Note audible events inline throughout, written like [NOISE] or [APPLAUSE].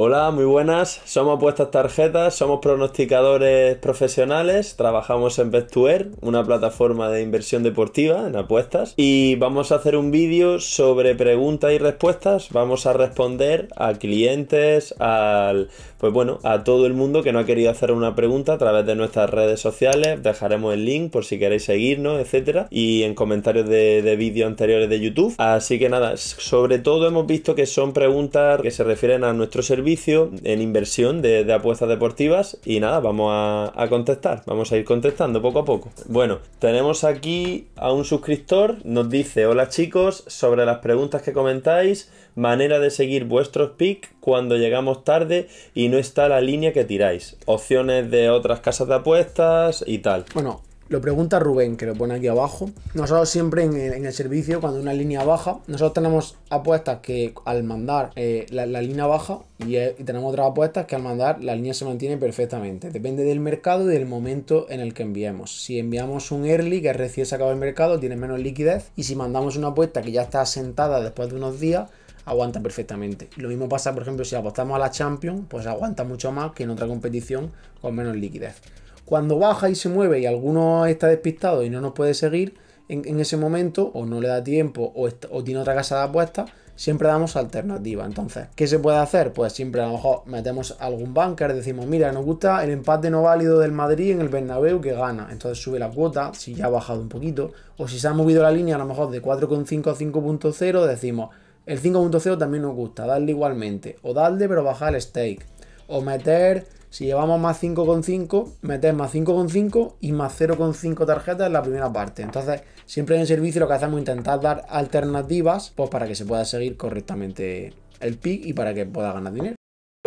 Hola, muy buenas. Somos Apuestas Tarjetas, somos pronosticadores profesionales, trabajamos en Betware, una plataforma de inversión deportiva en apuestas, y vamos a hacer un vídeo sobre preguntas y respuestas. Vamos a responder a clientes, al pues bueno, a todo el mundo que no ha querido hacer una pregunta a través de nuestras redes sociales. Dejaremos el link por si queréis seguirnos, etcétera, y en comentarios de, de vídeos anteriores de YouTube. Así que nada, sobre todo hemos visto que son preguntas que se refieren a nuestro servicio en inversión de, apuestas deportivas y nada, vamos a, a, contestar, vamos a ir contestando poco a poco. Bueno, tenemos aquí a un suscriptor, nos dice, hola chicos, sobre las preguntas que comentáis, manera de seguir vuestros picks cuando llegamos tarde y no está la línea que tiráis, opciones de otras casas de apuestas y tal. Bueno, lo pregunta Rubén, que lo pone aquí abajo. Nosotros siempre en el, servicio, cuando una línea baja, nosotros tenemos apuestas que al mandar eh, la, línea baja y, tenemos otras apuestas que al mandar la línea se mantiene perfectamente. Depende del mercado y del momento en el que enviemos. Si enviamos un early que recién se acaba el mercado, tiene menos liquidez. Y si mandamos una apuesta que ya está asentada después de unos días, aguanta perfectamente. Lo mismo pasa, por ejemplo, si apostamos a la Champions, pues aguanta mucho más que en otra competición con menos liquidez. Cuando baja y se mueve y alguno está despistado y no nos puede seguir, en, ese momento o no le da tiempo o, tiene otra casa de apuesta, siempre damos alternativa. Entonces, ¿qué se puede hacer? Pues siempre a lo mejor metemos algún banker, decimos, mira, nos gusta el empate no válido del Madrid en el Bernabéu que gana. Entonces sube la cuota, si ya ha bajado un poquito, o si se ha movido la línea a lo mejor de 4,5 a 5.0, decimos, el 5.0 también nos gusta, darle igualmente, o darle pero bajar el stake, o meter si llevamos más 5,5, metes más 5,5 y más 0,5 tarjetas en la primera parte. Entonces, siempre en el servicio lo que hacemos es intentar dar alternativas pues, para que se pueda seguir correctamente el pick y para que pueda ganar dinero.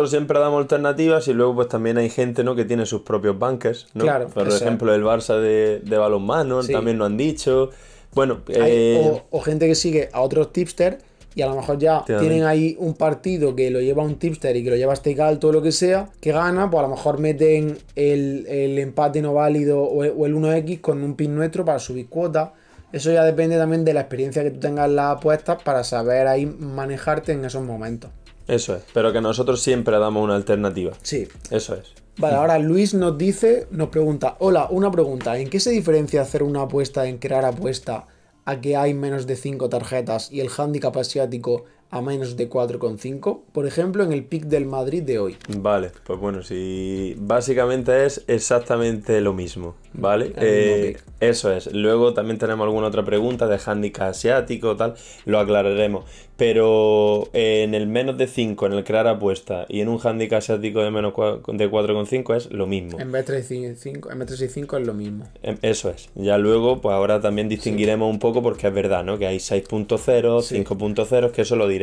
Nosotros siempre damos alternativas y luego pues también hay gente ¿no? que tiene sus propios bankers. Por ejemplo, el Barça de, de balonmano también lo han dicho. Bueno, eh, o, o gente que sigue a otros tipsters y a lo mejor ya tienen ahí un partido que lo lleva un tipster y que lo lleva este alto todo lo que sea, que gana, pues a lo mejor meten el, empate no válido o el, 1X con un pin nuestro para subir cuota. Eso ya depende también de la experiencia que tú tengas en las apuestas para saber ahí manejarte en esos momentos. Eso es, pero que nosotros siempre damos una alternativa. Sí. Eso es. Vale, ahora Luis nos dice, nos pregunta, hola, una pregunta, ¿en qué se diferencia hacer una apuesta en crear apuesta a que hay menos de 5 tarjetas y el handicap asiático a menos de 4,5, por ejemplo, en el pick del Madrid de hoy. Vale, pues bueno, si básicamente es exactamente lo mismo, ¿vale? Eh, eso es. Luego también tenemos alguna otra pregunta de handicap asiático, tal, lo aclararemos. Pero en el menos de 5, en el crear apuesta y en un handicap asiático de menos de 4,5 es lo mismo. En vez de 5, en es lo mismo. Em, eso es. Ya luego, pues ahora también distinguiremos un poco porque es verdad, ¿no? Que hay 6.0, 5.0, que eso lo diré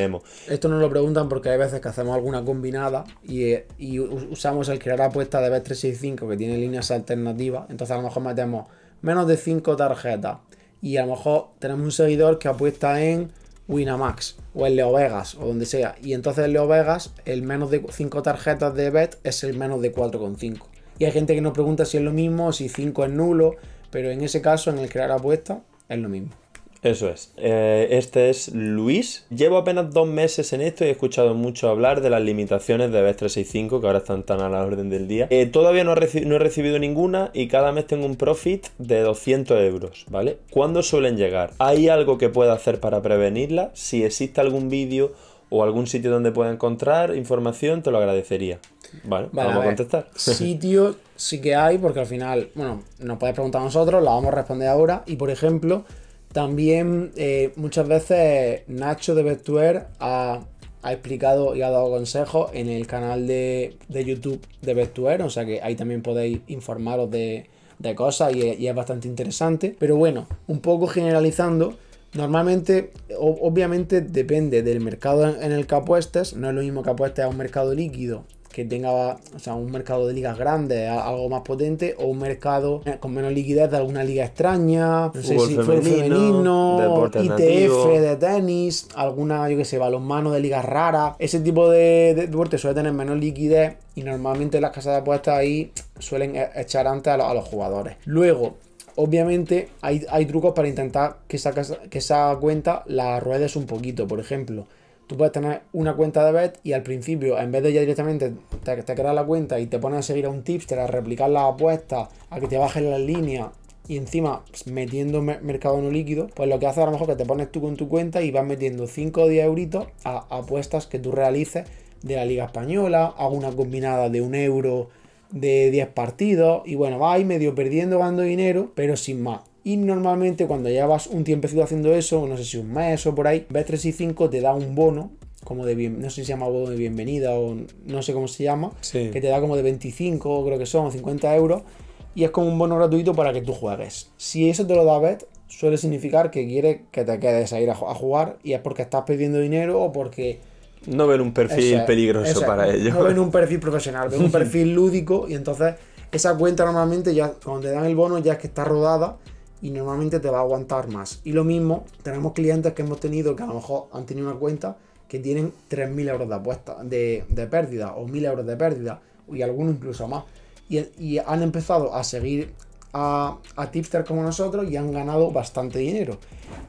esto nos lo preguntan porque hay veces que hacemos alguna combinada y, eh, usamos el crear apuesta de Bet365 que tiene líneas alternativas. Entonces a lo mejor metemos menos de 5 tarjetas y a lo mejor tenemos un seguidor que apuesta en Winamax o en Leo Vegas o donde sea. Y entonces en Leo Vegas el menos de 5 tarjetas de Bet es el menos de 4,5. Y hay gente que nos pregunta si es lo mismo, si 5 es nulo, pero en ese caso, en el crear apuesta, es lo mismo. Eso es. Eh, este es Luis. Llevo apenas dos meses en esto y he escuchado mucho hablar de las limitaciones de b 365 que ahora están tan a la orden del día. Eh, todavía no, he recibido ninguna y cada mes tengo un profit de 200 euros, ¿vale? ¿Cuándo suelen llegar? ¿Hay algo que pueda hacer para prevenirla? Si existe algún vídeo o algún sitio donde pueda encontrar información, te lo agradecería. Vale, vamos a, a contestar. [LAUGHS] Sitio sí que hay porque al final, bueno, nos puedes preguntar a nosotros, la vamos a responder ahora y por ejemplo... También eh, muchas veces Nacho de Bestuer ha, explicado y ha dado consejos en el canal de, de YouTube de Bestuer, o sea que ahí también podéis informaros de, cosas y, es bastante interesante. Pero bueno, un poco generalizando, normalmente, obviamente depende del mercado en, en el que apuestes, no es lo mismo que apuestes a un mercado líquido que tenga un mercado de ligas grandes, algo más potente, o un mercado eh, con menos liquidez de alguna liga extraña, no sé si fue femenino, ITF de tenis, alguna, yo que sé, balonmano de ligas raras. Ese tipo de, deportes deporte suele tener menos liquidez y normalmente las casas de apuestas ahí suelen e, echar antes a los, jugadores. Luego, obviamente hay, trucos para intentar que esa, que esa cuenta la ruedes un poquito. Por ejemplo, tú puedes tener una cuenta de bet y al principio, en vez de ya directamente te, te creas la cuenta y te pones a seguir a un tipster, a replicar las apuestas, a que te bajen las líneas y encima pues, metiendo mercado no líquido, pues lo que hace a lo mejor que te pones tú con tu cuenta y vas metiendo 5 o 10 euritos a apuestas que tú realices de la Liga Española, hago una combinada de un euro de 10 partidos y bueno, va ahí medio perdiendo, ganando dinero, pero sin más. Y normalmente cuando llevas un tiempecito haciendo eso, no sé si un mes o por ahí, B365 te da un bono como de no sé si se llama bono de bienvenida o no sé cómo se llama, que te da como de 25, creo que son, 50 euros, y es como un bono gratuito para que tú juegues. Si eso te lo da Bet, suele significar que quiere que te quedes a ir a, jugar y es porque estás pidiendo dinero o porque... No ven un perfil peligroso para ellos. No ven un perfil profesional, ven un [LAUGHS] perfil lúdico y entonces esa cuenta normalmente ya cuando te dan el bono ya es que está rodada y normalmente te va a aguantar más. Y lo mismo, tenemos clientes que hemos tenido que a lo mejor han tenido una cuenta que tienen 3.000 euros de apuesta, de, pérdida o 1.000 euros de pérdida y algunos incluso más. Y, han empezado a seguir a, a tipster como nosotros y han ganado bastante dinero.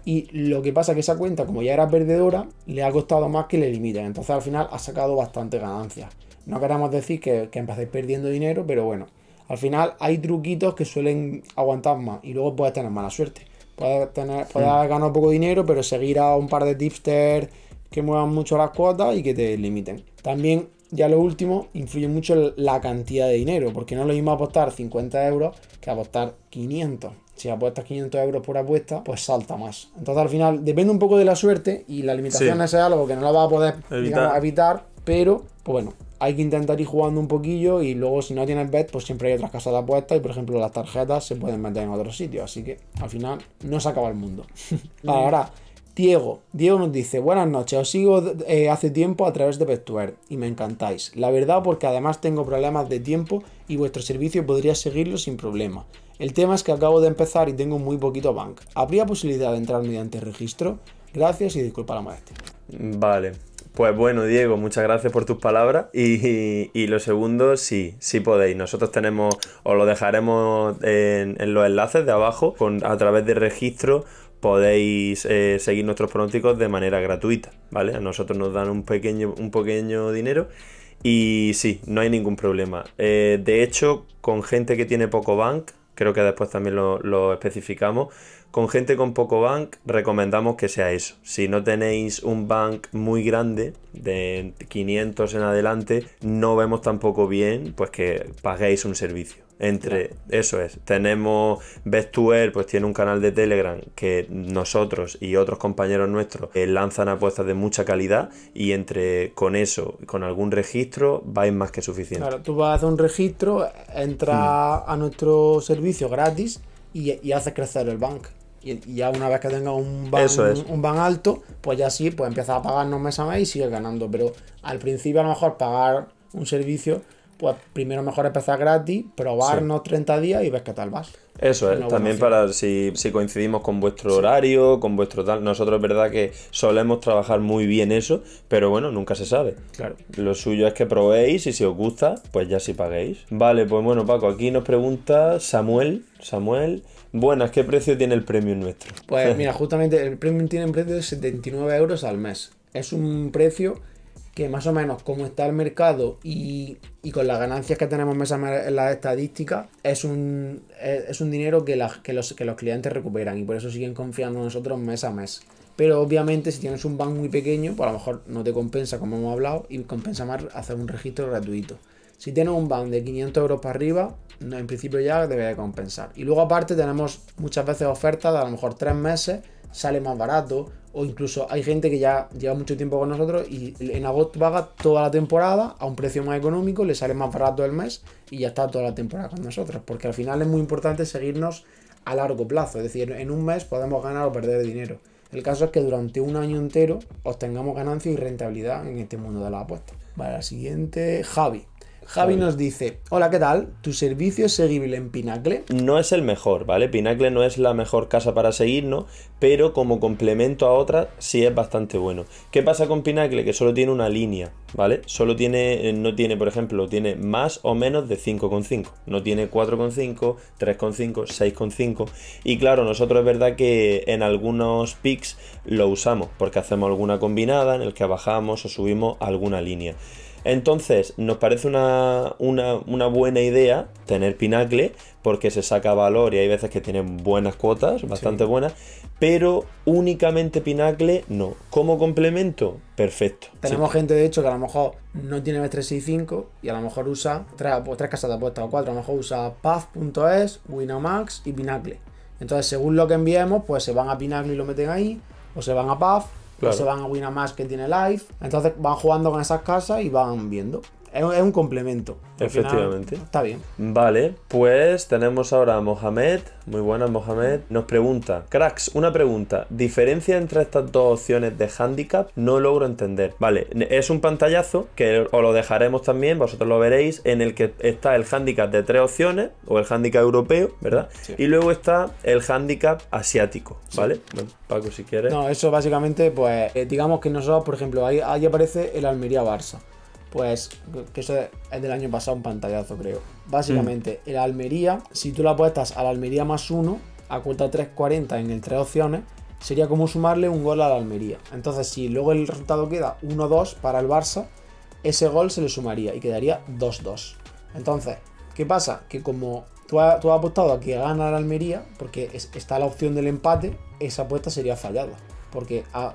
Y lo que pasa es que esa cuenta, como ya era perdedora, le ha costado más que le limiten. Entonces al final ha sacado bastante ganancias. No queremos decir que, que empecéis perdiendo dinero, pero bueno, al final hay truquitos que suelen aguantar más y luego puedes tener mala suerte. Puedes, tener, hmm. ganar poco dinero, pero seguir a un par de tipsters que muevan mucho las cuotas y que te limiten. También, ya lo último, influye mucho la cantidad de dinero, porque no es lo mismo apostar 50 euros que apostar 500. Si apuestas 500 euros por apuesta, pues salta más. Entonces, al final, depende un poco de la suerte y la limitación es algo que no la vas a poder evitar, evitar pero pues bueno, hay que intentar ir jugando un poquillo y luego si no tienes bet, pues siempre hay otras casas la apuestas y por ejemplo las tarjetas se pueden meter en otro sitio. así que al final no se acaba el mundo. [LAUGHS] Ahora, Diego, Diego nos dice, buenas noches, os sigo eh, hace tiempo a través de Betware y me encantáis. La verdad porque además tengo problemas de tiempo y vuestro servicio podría seguirlo sin problema. El tema es que acabo de empezar y tengo muy poquito bank. ¿Habría posibilidad de entrar mediante registro? Gracias y disculpa la molestia. Vale, pues bueno, Diego, muchas gracias por tus palabras. Y, lo segundo, sí, sí podéis. Nosotros tenemos, os lo dejaremos en, los enlaces de abajo, con, a través de registro podéis eh, seguir nuestros pronósticos de manera gratuita, ¿vale? A nosotros nos dan un pequeño, un pequeño dinero y sí, no hay ningún problema. Eh, de hecho, con gente que tiene poco bank, creo que después también lo, lo especificamos, con gente con poco bank recomendamos que sea eso. Si no tenéis un bank muy grande, de 500 en adelante, no vemos tampoco bien pues que paguéis un servicio. Entre eso es, tenemos Vestuer pues tiene un canal de Telegram que nosotros y otros compañeros nuestros eh, lanzan apuestas de mucha calidad y entre con eso, con algún registro, vais más que suficiente. Claro, tú vas a hacer un registro, entras mm. a nuestro servicio gratis y, y haces crecer el bank. Y, ya una vez que tenga un ban, alto, pues ya sí, pues empieza a pagarnos mes a mes y sigues ganando. Pero al principio a lo mejor pagar un servicio pues primero mejor empezar gratis, probarnos 30 días y ves qué tal vas. Eso es, también para si, coincidimos con vuestro horario, con vuestro tal. Nosotros es verdad que solemos trabajar muy bien eso, pero bueno, nunca se sabe. Claro. Lo suyo es que probéis y si os gusta, pues ya sí paguéis. Vale, pues bueno, Paco, aquí nos pregunta Samuel. Samuel. Bueno, ¿qué precio tiene el premium nuestro? Pues [LAUGHS] mira, justamente el premium tiene un precio de 79 euros al mes. Es un precio que más o menos como está el mercado y, con las ganancias que tenemos mes a mes en las estadísticas, es un, es, un dinero que, que, los, que los clientes recuperan y por eso siguen confiando en nosotros mes a mes. Pero obviamente si tienes un bank muy pequeño, pues a lo mejor no te compensa como hemos hablado y compensa más hacer un registro gratuito. Si tienes un ban de 500 euros para arriba, en principio ya debe de compensar. Y luego aparte tenemos muchas veces ofertas de a lo mejor tres meses, sale más barato, o incluso hay gente que ya lleva mucho tiempo con nosotros y en agosto paga toda la temporada a un precio más económico, le sale más barato el mes y ya está toda la temporada con nosotros. Porque al final es muy importante seguirnos a largo plazo, es decir, en un mes podemos ganar o perder dinero. El caso es que durante un año entero obtengamos ganancia y rentabilidad en este mundo de las apuestas. Vale, la siguiente, Javi. Javi nos dice, hola, ¿qué tal? ¿Tu servicio es seguible en Pinacle? No es el mejor, ¿vale? Pinacle no es la mejor casa para seguirnos, pero como complemento a otras sí es bastante bueno. ¿Qué pasa con Pinacle? Que solo tiene una línea, ¿vale? Solo tiene, eh, no tiene, por ejemplo, tiene más o menos de 5,5. No tiene 4,5, 3,5, 6,5. Y claro, nosotros es verdad que en algunos picks lo usamos, porque hacemos alguna combinada en el que bajamos o subimos alguna línea. Entonces, nos parece una, buena idea tener Pinacle, porque se saca valor y hay veces que tienen buenas cuotas, bastante buenas, pero únicamente Pinacle no. Como complemento, perfecto. Tenemos gente, de hecho, que a lo mejor no tiene B365 y a lo mejor usa pues, tres, casas de apuestas o cuatro, a lo mejor usa Path.es, Winamax y Pinacle. Entonces, según lo que enviemos, pues se van a Pinacle y lo meten ahí, o se van a Path se van a Winamax que tiene live. Entonces van jugando con esas casas y van viendo es, un complemento. Efectivamente. está bien. Vale, pues tenemos ahora a Mohamed. Muy buenas, Mohamed. Nos pregunta, cracks, una pregunta. Diferencia entre estas dos opciones de handicap, no logro entender. Vale, es un pantallazo que os lo dejaremos también, vosotros lo veréis, en el que está el handicap de tres opciones, o el handicap europeo, ¿verdad? Y luego está el handicap asiático, ¿vale? Paco, si quieres. No, eso básicamente, pues, eh, digamos que nosotros, por ejemplo, ahí, ahí aparece el Almería Barça pues que eso es del año pasado un pantallazo, creo. Mm. Básicamente, el Almería, si tú la apuestas al Almería más uno, a cuota 3.40 en el tres opciones, sería como sumarle un gol al Almería. Entonces, si luego el resultado queda 1-2 para el Barça, ese gol se le sumaría y quedaría 2-2. Entonces, ¿qué pasa? Que como tú, has, apostado a que gana el Almería, porque está la opción del empate, esa apuesta sería fallada porque, ha,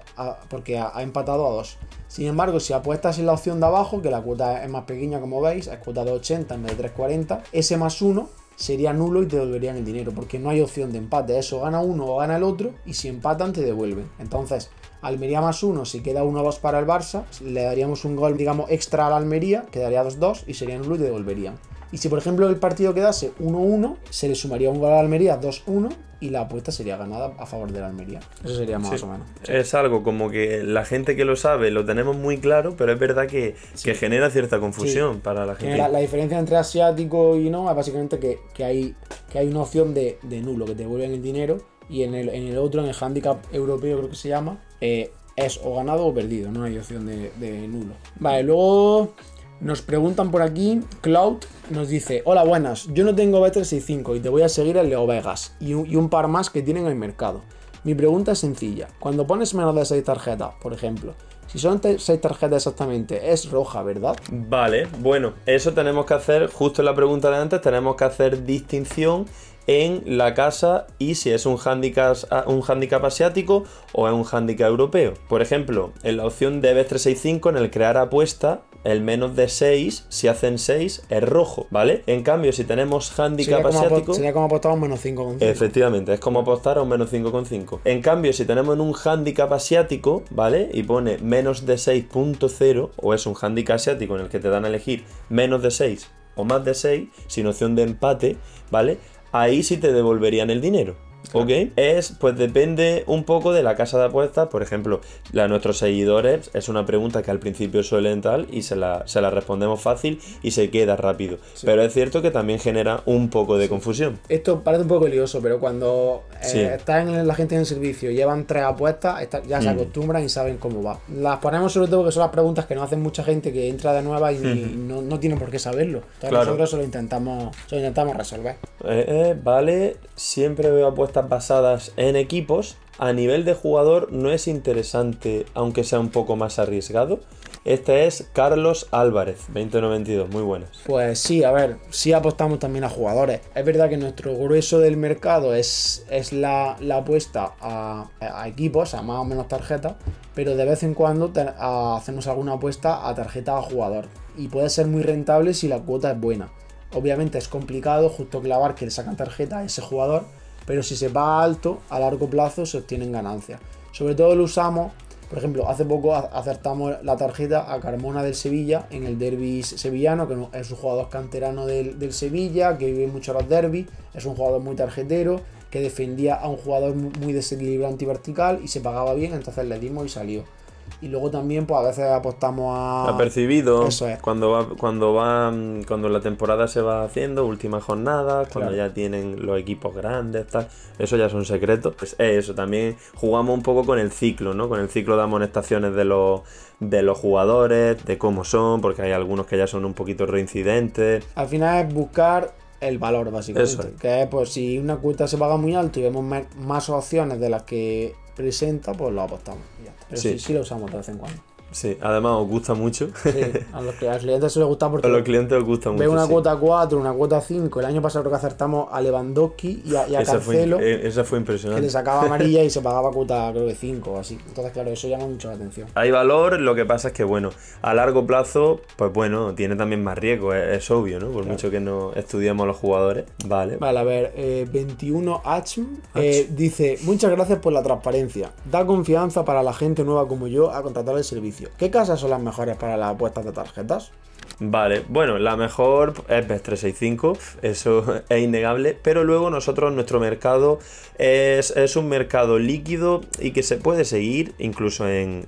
porque ha, empatado a dos. Sin embargo, si apuestas en la opción de abajo, que la cuota es más pequeña como veis, es cuota de 80 en vez de 3,40, ese más 1 sería nulo y te devolverían el dinero, porque no hay opción de empate. Eso gana uno o gana el otro, y si empatan te devuelven. Entonces, Almería más uno, si queda 1-2 para el Barça, le daríamos un gol, digamos, extra al Almería, quedaría 2-2 y sería nulo y te devolverían. Y si, por ejemplo, el partido quedase 1-1, se le sumaría un gol a la Almería 2-1 y la apuesta sería ganada a favor de la Almería. Eso sería más o menos. Es algo como que la gente que lo sabe lo tenemos muy claro, pero es verdad que, genera cierta confusión para la gente. La, diferencia entre asiático y no es básicamente que, hay, que hay una opción de, nulo, que te devuelven el dinero, y en el, otro, en el handicap europeo creo que se llama, eh, es o ganado o perdido, no hay opción de nulo. Vale, luego nos preguntan por aquí, Cloud nos dice, hola buenas, yo no tengo B365 y te voy a seguir en Leo Vegas y un, par más que tienen en el mercado. Mi pregunta es sencilla, cuando pones menos de 6 tarjetas, por ejemplo, si son 6 tarjetas exactamente, es roja, ¿verdad? Vale, bueno, eso tenemos que hacer, justo en la pregunta de antes, tenemos que hacer distinción en la casa y si es un handicap, ah, un handicap asiático o es un handicap europeo. Por ejemplo, en la opción de B365, en el crear apuesta, el menos de 6, si hacen 6, es rojo, ¿vale? En cambio, si tenemos handicap asiático. sería como apostar a un menos 5,5. Efectivamente, es como apostar a un menos 5,5. En cambio, si tenemos un handicap asiático, ¿vale? Y pone menos de 6.0, o es un handicap asiático en el que te dan a elegir menos de 6 o más de 6, sin opción de empate, ¿vale? Ahí sí te devolverían el dinero. ¿ok? Es, pues depende un poco de la casa de apuestas, por ejemplo, la de nuestros seguidores es una pregunta que al principio suelen tal y se la, respondemos fácil y se queda rápido. Pero es cierto que también genera un poco de confusión. Esto parece un poco lioso, pero cuando está eh, están la gente en el servicio llevan tres apuestas, ya se mm. acostumbran y saben cómo va. Las ponemos sobre todo porque son las preguntas que nos hacen mucha gente que entra de nueva y, mm-hmm. no, no tienen por qué saberlo. Entonces nosotros se lo intentamos, intentamos resolver. Eh, eh, vale, siempre veo apuestas basadas en equipos, a nivel de jugador no es interesante, aunque sea un poco más arriesgado. Este es Carlos Álvarez, 2092, muy buenas. Pues sí, a ver, si apostamos también a jugadores. Es verdad que nuestro grueso del mercado es, es la, apuesta a, equipos, a más o menos tarjeta pero de vez en cuando hacemos alguna apuesta a tarjeta a jugador. Y puede ser muy rentable si la cuota es buena. Obviamente es complicado justo clavar que le sacan tarjeta a ese jugador, pero si se va alto, a largo plazo se obtienen ganancias. Sobre todo lo usamos, por ejemplo, hace poco acertamos la tarjeta a Carmona del Sevilla en el derby sevillano, que es un jugador canterano del, Sevilla, que vive mucho los derbis, es un jugador muy tarjetero, que defendía a un jugador muy desequilibrante y vertical y se pagaba bien, entonces le dimos y salió. Y luego también, pues a veces apostamos a. Apercibido. Eso Cuando va, cuando va, mm, cuando la temporada se va haciendo, última jornadas, cuando ya tienen los equipos grandes, tal. Eso ya son secretos. Pues eh, eso, también jugamos un poco con el ciclo, ¿no? Con el ciclo de amonestaciones de los de los jugadores, de cómo son, porque hay algunos que ya son un poquito reincidentes. Al final es buscar el valor, básicamente. Que es, pues, si una cuota se paga muy alto y vemos más opciones de las que presenta, pues lo apostamos. Pero sí. sí, sí lo usamos de vez en cuando. Sí, además os gusta mucho. Sí, a los, clientes [LAUGHS] se les gusta porque. A los clientes gusta mucho. Ve una cuota 4, una cuota 5. El año pasado creo que acertamos a Lewandowski y a, esa Cancelo. Fue, eh, fue impresionante. Que le sacaba amarilla y se [LAUGHS] pagaba cuota, creo que 5 o así. Entonces, claro, eso llama mucho la atención. Hay valor, lo que pasa es que, bueno, a largo plazo, pues bueno, tiene también más riesgo, es, obvio, ¿no? Por mucho que no estudiemos a los jugadores. Vale. Vale, a ver, 21 eh, H eh, dice: Muchas gracias por la transparencia. Da confianza para la gente nueva como yo a contratar el servicio. ¿Qué casas son las mejores para las apuestas de tarjetas? Vale, bueno, la mejor es bet 365 eso [LAUGHS] es innegable, pero luego nosotros, nuestro mercado es, un mercado líquido y que se puede seguir incluso en,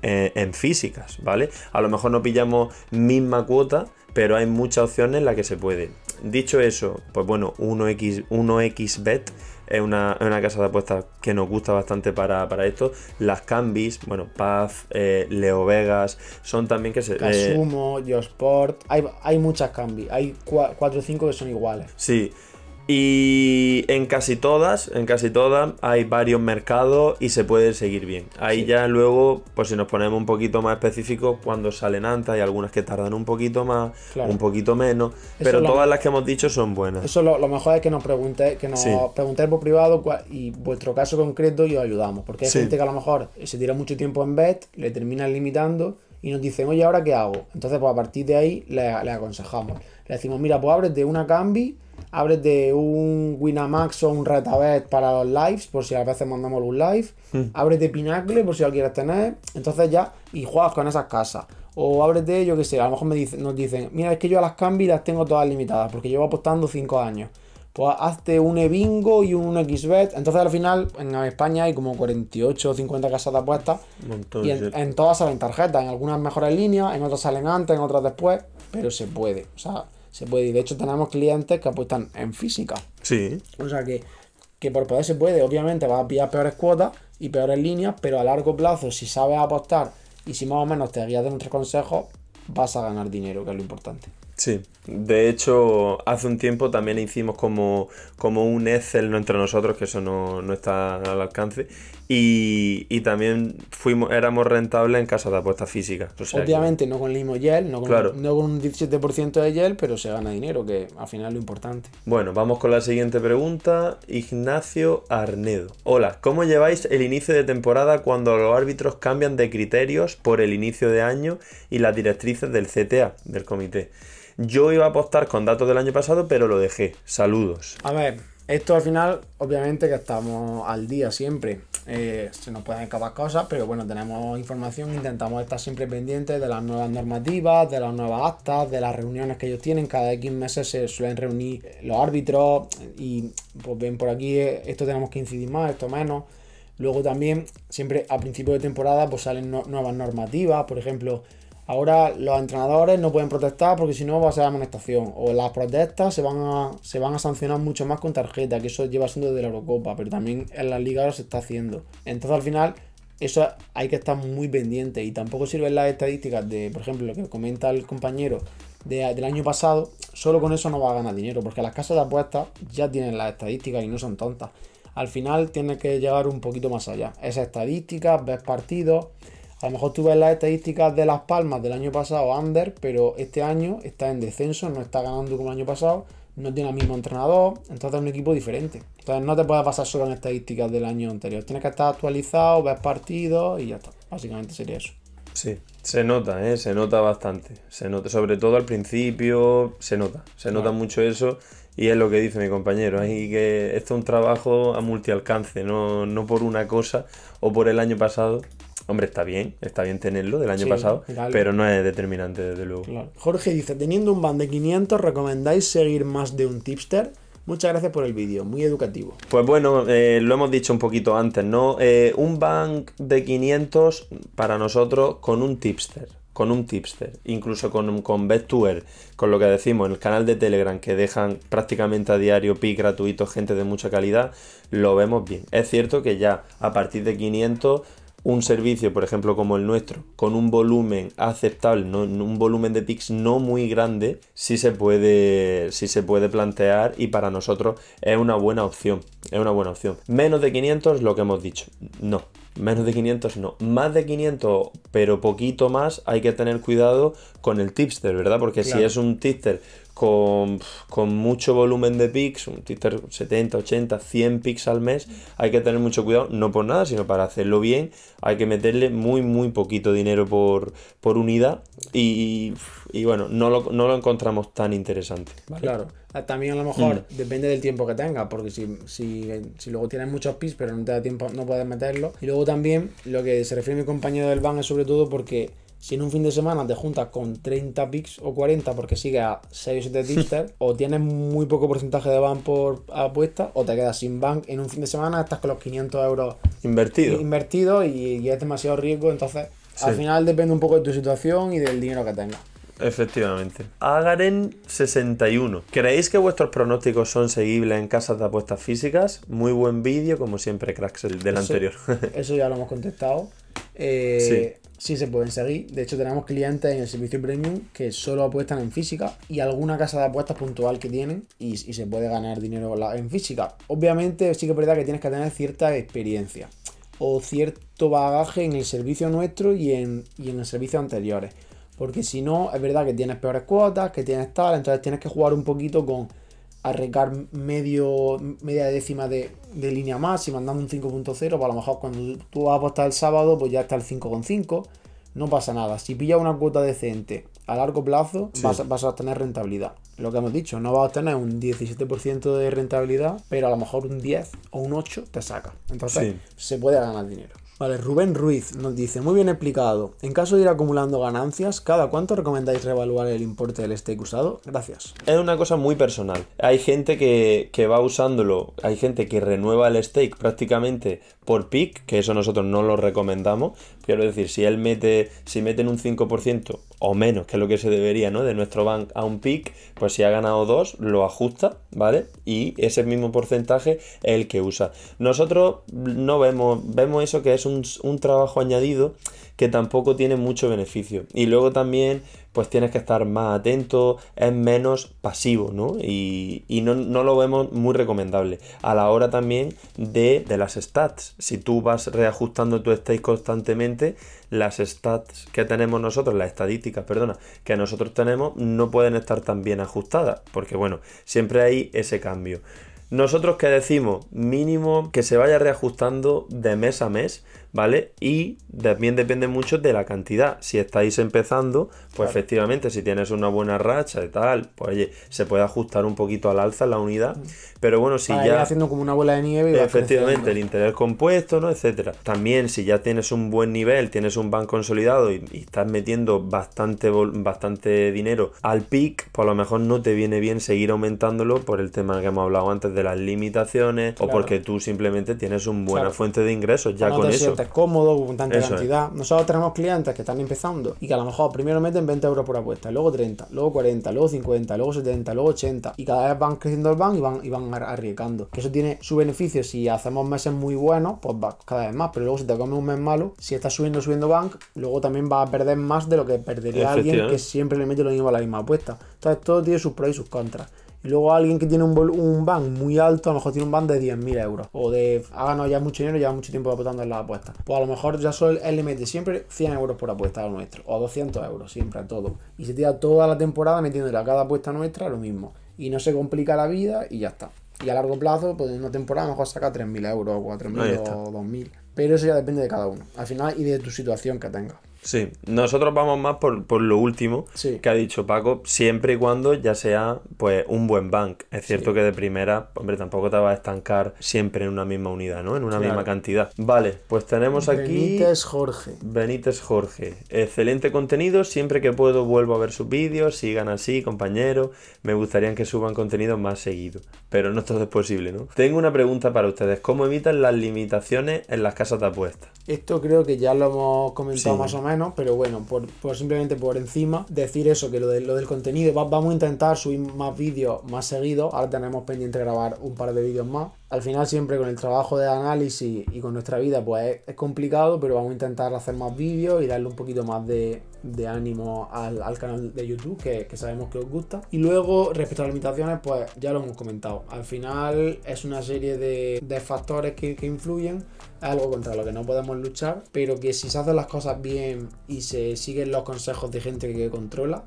físicas, ¿vale? A lo mejor no pillamos misma cuota, pero hay muchas opciones en las que se puede. Dicho eso, pues bueno, 1X, 1xbet es una, casa de apuestas que nos gusta bastante para, esto. Las Cambis, bueno, Paz, eh, Leo Vegas, son también que se. Eh, Casumo, eh, Sport hay, hay muchas Cambis, hay 4 o 5 que son iguales. Sí, y en casi todas, en casi todas, hay varios mercados y se puede seguir bien. Ahí ya luego, pues si nos ponemos un poquito más específicos, cuando salen antes, hay algunas que tardan un poquito más, un poquito menos, pero todas las que hemos dicho son buenas. Eso lo, mejor es que nos preguntéis, que nos preguntéis por privado y vuestro caso concreto y os ayudamos. Porque hay gente que a lo mejor se tira mucho tiempo en bet, le terminan limitando y nos dicen, oye, ¿ahora qué hago? Entonces, pues a partir de ahí le, aconsejamos. Le decimos, mira, pues de una cambi Abres de un Winamax o un Retabet para los lives, por si a veces mandamos un live. Mm. Abres de Pinacle, por si lo quieres tener. Entonces ya, y juegas con esas casas. O abres de, yo qué sé, a lo mejor me nos dicen, mira, es que yo a las Cambi las tengo todas limitadas, porque llevo apostando 5 años. Pues hazte un eBingo y un xbet. Entonces al final en España hay como 48 o 50 casas de apuestas. y en, todas salen tarjetas, en algunas mejores líneas, en otras salen antes, en otras después, pero se puede. O sea, se puede. Y de hecho tenemos clientes que apuestan en física. Sí. O sea que, que por poder se puede. Obviamente vas a pillar peores cuotas y peores líneas, pero a largo plazo, si sabes apostar y si más o menos te guías de nuestros consejos, vas a ganar dinero, que es lo importante. Sí, de hecho, hace un tiempo también hicimos como, como un Excel entre nosotros, que eso no, está al alcance, y, también fuimos, éramos rentables en casa de apuestas físicas. Obviamente, no con el mismo YEL, no con, no con un 17% de YEL, pero se gana dinero, que al final es lo importante. Bueno, vamos con la siguiente pregunta. Ignacio Arnedo. Hola, ¿cómo lleváis el inicio de temporada cuando los árbitros cambian de criterios por el inicio de año y las directrices del CTA, del comité? Yo iba a apostar con datos del año pasado, pero lo dejé. Saludos. A ver, esto al final, obviamente que estamos al día siempre. Eh, se nos pueden escapar cosas, pero bueno, tenemos información, intentamos estar siempre pendientes de las nuevas normativas, de las nuevas actas, de las reuniones que ellos tienen. Cada X meses se suelen reunir los árbitros y pues ven por aquí, eh, esto tenemos que incidir más, esto menos. Luego también, siempre a principio de temporada, pues salen nuevas normativas, por ejemplo, Ahora los entrenadores no pueden protestar porque si no va a ser amonestación. O las protestas se van, a, se van a sancionar mucho más con tarjeta, que eso lleva siendo desde la Eurocopa, pero también en la liga ahora se está haciendo. Entonces al final eso hay que estar muy pendiente y tampoco sirven las estadísticas de, por ejemplo, lo que comenta el compañero del año pasado, solo con eso no va a ganar dinero, porque las casas de apuestas ya tienen las estadísticas y no son tontas. Al final tiene que llegar un poquito más allá. Esas estadísticas, ves partidos a lo mejor tú ves las estadísticas de Las Palmas del año pasado, Under, pero este año está en descenso, no está ganando como el año pasado, no tiene el mismo entrenador, entonces es un equipo diferente. Entonces no te puedes pasar solo en estadísticas del año anterior, tienes que estar actualizado, ver partidos y ya está. Básicamente sería eso. Sí, se nota, ¿eh? se nota bastante. Se nota, sobre todo al principio, se nota, se nota mucho eso. Y es lo que dice mi compañero, hay que esto es un trabajo a multialcance, no, no por una cosa o por el año pasado, Hombre, está bien, está bien tenerlo del año pasado, pero no es determinante, desde luego. Jorge dice: Teniendo un ban de 500, ¿recomendáis seguir más de un tipster? Muchas gracias por el vídeo, muy educativo. Pues bueno, eh, lo hemos dicho un poquito antes, ¿no? Eh, un bank de 500 para nosotros con un tipster, con un tipster, incluso con, con Best con lo que decimos, en el canal de Telegram que dejan prácticamente a diario pic gratuito, gente de mucha calidad, lo vemos bien. Es cierto que ya a partir de 500 un servicio, por ejemplo, como el nuestro, con un volumen aceptable, un volumen de pics no muy grande, sí se, puede, se puede plantear y para nosotros es una buena opción. Es una buena opción. Menos de 500, lo que hemos dicho. No, menos de 500 no, más de 500, pero poquito más, hay que tener cuidado con el tipster, ¿verdad? Porque si es un tipster con, mucho volumen de pics, un Twitter 70, 80, 100 pics al mes, hay que tener mucho cuidado, no por nada, sino para hacerlo bien, hay que meterle muy, muy poquito dinero por, por unidad y, y bueno, no lo, no lo, encontramos tan interesante. Claro, también a lo mejor mm. depende del tiempo que tenga, porque si, si, luego tienes muchos pics pero no te da tiempo, no puedes meterlo. Y luego también lo que se refiere mi compañero del ban es sobre todo porque si en un fin de semana te juntas con 30 picks o 40 porque sigue a 6 o 7 [LAUGHS] o tienes muy poco porcentaje de ban por apuesta, o te quedas sin ban en un fin de semana, estás con los 500 euros invertidos y, es demasiado riesgo. Entonces, al final depende un poco de tu situación y del dinero que tengas. Efectivamente. Agaren61. ¿Creéis que vuestros pronósticos son seguibles en casas de apuestas físicas? Muy buen vídeo, como siempre, cracks, del anterior. [LAUGHS] eso ya lo hemos contestado. Eh, sí. se pueden seguir. De hecho, tenemos clientes en el servicio premium que solo apuestan en física y alguna casa de apuestas puntual que tienen y, se puede ganar dinero en física. Obviamente, sí que es verdad que tienes que tener cierta experiencia o cierto bagaje en el servicio nuestro y en, y en los anteriores. Porque si no, es verdad que tienes peores cuotas, que tienes tal, entonces tienes que jugar un poquito con arriesgar medio, media décima de, línea más y mandando un 5.0, para pues a lo mejor cuando tú vas a apostar el sábado, pues ya está el 5.5, no pasa nada. Si pillas una cuota decente a largo plazo, vas, vas, a tener rentabilidad. Lo que hemos dicho, no vas a tener un 17% de rentabilidad, pero a lo mejor un 10 o un 8 te saca. Entonces, se puede ganar dinero. Vale, Rubén Ruiz nos dice, muy bien explicado. En caso de ir acumulando ganancias, ¿cada cuánto recomendáis reevaluar el importe del stake usado? Gracias. Es una cosa muy personal. Hay gente que, que va usándolo, hay gente que renueva el stake prácticamente por pick, que eso nosotros no lo recomendamos. Quiero decir, si él mete, si meten un 5% o menos, que es lo que se debería, ¿no? De nuestro bank a un pick, pues si ha ganado dos, lo ajusta, ¿vale? Y ese mismo porcentaje es el que usa. Nosotros no vemos, vemos eso que es un trabajo añadido que tampoco tiene mucho beneficio. Y luego también pues tienes que estar más atento, es menos pasivo, ¿no? Y, y no, no, lo vemos muy recomendable. A la hora también de, de las stats. Si tú vas reajustando tu state constantemente, las stats que tenemos nosotros, las estadísticas, perdona, que nosotros tenemos, no pueden estar tan bien ajustadas. Porque bueno, siempre hay ese cambio. Nosotros que decimos mínimo que se vaya reajustando de mes a mes, ¿vale? Y también depende mucho de la cantidad. Si estáis empezando, pues efectivamente, si tienes una buena racha y tal, pues oye, se puede ajustar un poquito al alza la unidad. Mm. Pero bueno, si ya. haciendo como una bola de nieve. efectivamente, el interés compuesto, ¿no? Etcétera. También, si ya tienes un buen nivel, tienes un banco consolidado y, estás metiendo bastante, bastante dinero al pic, pues a lo mejor no te viene bien seguir aumentándolo por el tema que hemos hablado antes de las limitaciones o porque tú simplemente tienes una buena fuente de ingresos ya con eso cómodo, con tanta cantidad. Nosotros tenemos clientes que están empezando y que a lo mejor primero meten 20 euros por apuesta, luego 30, luego 40, luego 50, luego 70, luego 80 y cada vez van creciendo el banco y van, y van arriesgando. Que eso tiene su beneficio. Si hacemos meses muy buenos, pues va cada vez más, pero luego si te comes un mes malo, si estás subiendo, subiendo bank, luego también vas a perder más de lo que perdería alguien que siempre le mete lo mismo a la misma apuesta. Entonces todo tiene sus pros y sus contras luego alguien que tiene un, ban muy alto, a lo mejor tiene un ban de 10.000 euros. O de ha no ya mucho dinero, lleva mucho tiempo apostando en las apuestas. Pues a lo mejor ya solo él le mete siempre 100 euros por apuesta a lo nuestro. O 200 euros, siempre a todo. Y se tira toda la temporada metiéndole a cada apuesta nuestra lo mismo. Y no se complica la vida y ya está. Y a largo plazo, pues en una temporada a lo mejor saca 3.000 euros o 4.000 o 2.000. Pero eso ya depende de cada uno, al final, y de tu situación que tenga. Sí, nosotros vamos más por, lo último que ha dicho Paco, siempre y cuando ya sea pues un buen bank. Es cierto que de primera, hombre, tampoco te vas a estancar siempre en una misma unidad, ¿no? En una misma cantidad. Vale, pues tenemos aquí... Benítez Jorge. Benítez Jorge. Excelente contenido, siempre que puedo vuelvo a ver sus vídeos, sigan así, compañeros. Me gustaría que suban contenido más seguido, pero no todo es posible, ¿no? Tengo una pregunta para ustedes. ¿Cómo evitan las limitaciones en las casas esa apuesta. Esto creo que ya lo hemos comentado más o menos, pero bueno, por, simplemente por encima, decir eso, que lo, de, lo del contenido, vamos a intentar subir más vídeos más seguidos. Ahora tenemos pendiente grabar un par de vídeos más al final siempre con el trabajo de análisis y con nuestra vida pues es, complicado, pero vamos a intentar hacer más vídeos y darle un poquito más de, ánimo al, canal de YouTube que, sabemos que os gusta. Y luego respecto a las limitaciones pues ya lo hemos comentado, al final es una serie de, factores que, que influyen, algo contra lo que no podemos luchar, pero que si se hacen las cosas bien y se siguen los consejos de gente que controla,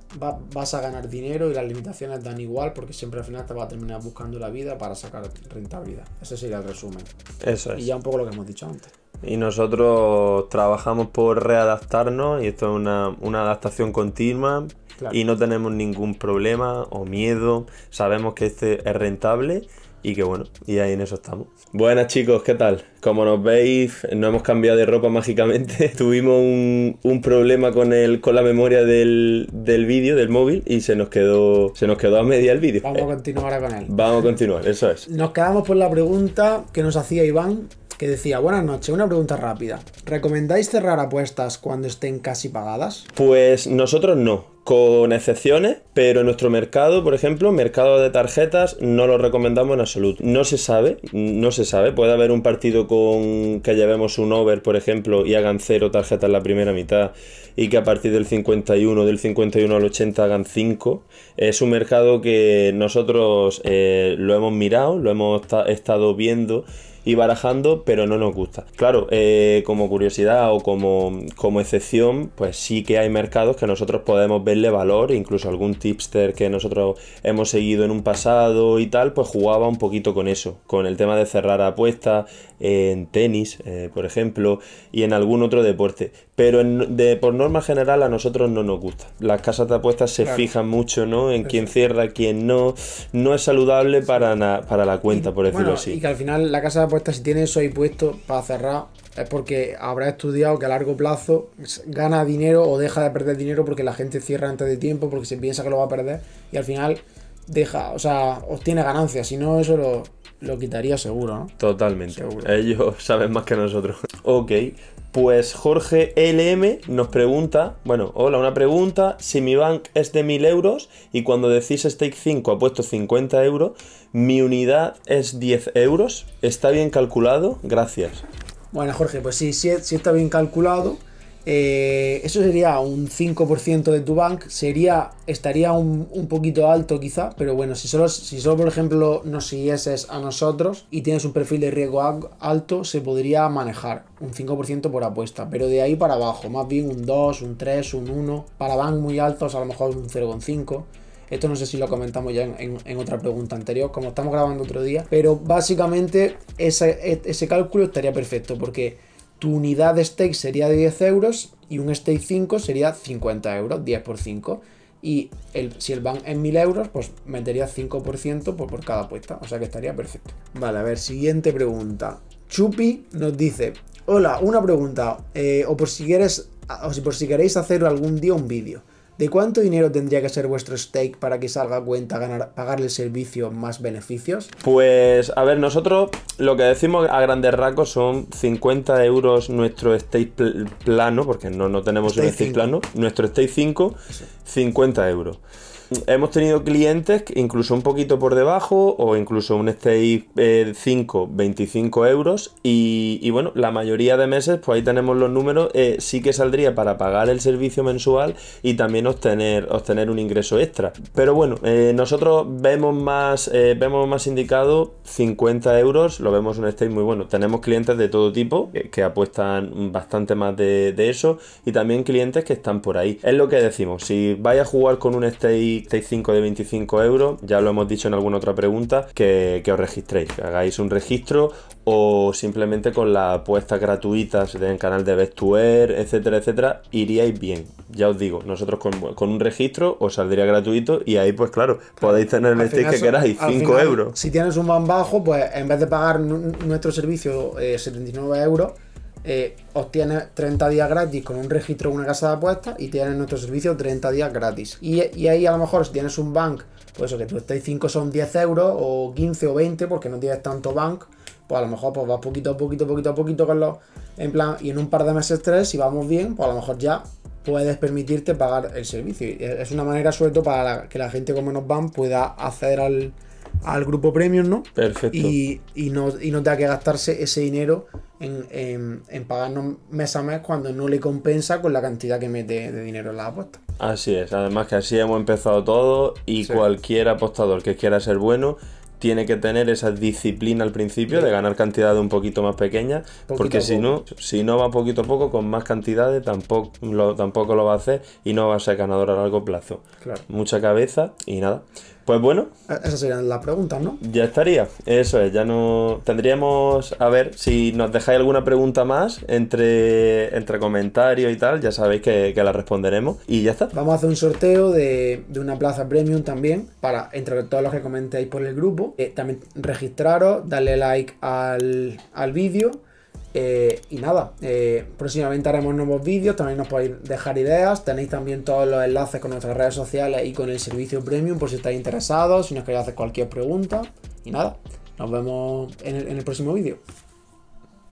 vas a ganar dinero y las limitaciones dan igual porque siempre al final te vas a terminar buscando la vida para sacar rentabilidad. Ese sería el resumen. Eso es. Y ya un poco lo que hemos dicho antes. Y nosotros trabajamos por readaptarnos y esto es una, adaptación continua y no tenemos ningún problema o miedo. Sabemos que este es rentable y que bueno, y ahí en eso estamos. Buenas chicos, ¿qué tal? Como nos veis, no hemos cambiado de ropa mágicamente. [LAUGHS] Tuvimos un, un, problema con el con la memoria del, del vídeo, del móvil, y se nos quedó se nos quedó a media el vídeo. Vamos a eh, continuar con él. Vamos a continuar, eso es. Nos quedamos por la pregunta que nos hacía Iván, que decía, buenas noches, una pregunta rápida. ¿Recomendáis cerrar apuestas cuando estén casi pagadas? Pues nosotros no con excepciones, pero en nuestro mercado, por ejemplo, mercado de tarjetas, no lo recomendamos en absoluto. No se sabe, no se sabe. Puede haber un partido con que llevemos un over, por ejemplo, y hagan cero tarjetas en la primera mitad, y que a partir del 51, del 51 al 80 hagan 5. Es un mercado que nosotros eh, lo hemos mirado, lo hemos estado viendo y barajando, pero no nos gusta. Claro, eh, como curiosidad o como, como excepción, pues sí que hay mercados que nosotros podemos verle valor, incluso algún tipster que nosotros hemos seguido en un pasado y tal, pues jugaba un poquito con eso, con el tema de cerrar apuestas eh, en tenis, eh, por ejemplo, y en algún otro deporte. Pero por norma general a nosotros no nos gusta. Las casas de apuestas se fijan mucho ¿no? en quién cierra, quién no. No es saludable para, la cuenta, por decirlo así. Y que al final la casa si tiene eso ahí puesto para cerrar, es porque habrá estudiado que a largo plazo gana dinero o deja de perder dinero porque la gente cierra antes de tiempo, porque se piensa que lo va a perder y al final deja, o sea, obtiene ganancias. Si no, eso lo, quitaría seguro, Totalmente. Ellos saben más que nosotros. Ok, pues Jorge LM nos pregunta, bueno, hola, una pregunta, si mi bank es de 1000 euros y cuando decís stake 5 ha puesto 50 euros, mi unidad es 10 euros, ¿está bien calculado? Gracias. Bueno, Jorge, pues sí, sí, sí está bien calculado. Eh, eso sería un 5% de tu bank, sería, estaría un, poquito alto quizá, pero bueno, si solo, si solo por ejemplo nos siguieses a nosotros y tienes un perfil de riesgo alto, se podría manejar un 5% por apuesta, pero de ahí para abajo, más bien un 2, un 3, un 1, para bank muy altos a lo mejor un 0,5. Esto no sé si lo comentamos ya en, otra pregunta anterior, como estamos grabando otro día, pero básicamente ese, ese cálculo estaría perfecto porque tu unidad de stake sería de 10 euros y un stake 5 sería 50 euros, 10 por 5. Y el, si el ban es 1000 euros, pues metería 5% por, por cada apuesta. O sea que estaría perfecto. Vale, a ver, siguiente pregunta. Chupi nos dice: Hola, una pregunta. Eh, o por si quieres, o si por si queréis hacer algún día un vídeo. ¿De cuánto dinero tendría que ser vuestro stake para que salga a cuenta pagarle el servicio más beneficios? Pues, a ver, nosotros lo que decimos a grandes rasgos son 50 euros nuestro stake plano, porque no, no tenemos un stake plano, nuestro stake 5, 50 euros hemos tenido clientes incluso un poquito por debajo o incluso un stay 5, eh, 25 euros y, bueno, la mayoría de meses pues ahí tenemos los números, eh, sí que saldría para pagar el servicio mensual y también obtener, obtener un ingreso extra. Pero bueno, eh, nosotros vemos más, vemos más indicado 50 euros, lo vemos un stay muy bueno. Tenemos clientes de todo tipo que apuestan bastante más de, de eso y también clientes que están por ahí. Es lo que decimos, si vais a jugar con un stay de 25 euros, ya lo hemos dicho en alguna otra pregunta, que, os registréis, que hagáis un registro o simplemente con la apuesta gratuita si el canal de Bestware, etcétera, etcétera, iríais bien. Ya os digo, nosotros con, un registro os saldría gratuito y ahí pues claro, podéis tener el stake que queráis, 5 euros. Si tienes un ban bajo, pues en vez de pagar nuestro servicio 79 eh, euros, eh, obtienes 30 días gratis con un registro en una casa de apuestas y tienes nuestro servicio 30 días gratis. Y, ahí a lo mejor si tienes un bank, pues eso que tú estés 5 son 10 euros o 15 o 20 porque no tienes tanto bank, pues a lo mejor pues vas poquito a poquito, poquito a poquito con los... En plan, y en un par de meses, tres, si vamos bien, pues a lo mejor ya puedes permitirte pagar el servicio. Es una manera suelto para que la gente con menos van pueda acceder al al grupo premium, ¿no? Perfecto. Y, no, y no tenga que gastarse ese dinero en, pagarnos mes a mes cuando no le compensa con la cantidad que mete de dinero en las apuestas. Así es, además que así hemos empezado todo y cualquier apostador que quiera ser bueno tiene que tener esa disciplina al principio de ganar cantidades un poquito más pequeñas, porque si no, si no va poquito a poco con más cantidades tampoco lo, tampoco lo va a hacer y no va a ser ganador a largo plazo. Claro. Mucha cabeza y nada. Pues bueno. Eh, Esas serían las preguntas, ¿no? Ya estaría. Eso es, ya no. Tendríamos. A ver, si nos dejáis alguna pregunta más entre, entre comentarios y tal, ya sabéis que, la responderemos. Y ya está. Vamos a hacer un sorteo de, de, una plaza premium también. Para entre todos los que comentéis por el grupo. Eh, también registraros, darle like al, al vídeo eh, y nada, eh, próximamente haremos nuevos vídeos, también nos podéis dejar ideas, tenéis también todos los enlaces con nuestras redes sociales y con el servicio premium por si estáis interesados, si nos queréis hacer cualquier pregunta. Y nada, nos vemos en el próximo vídeo.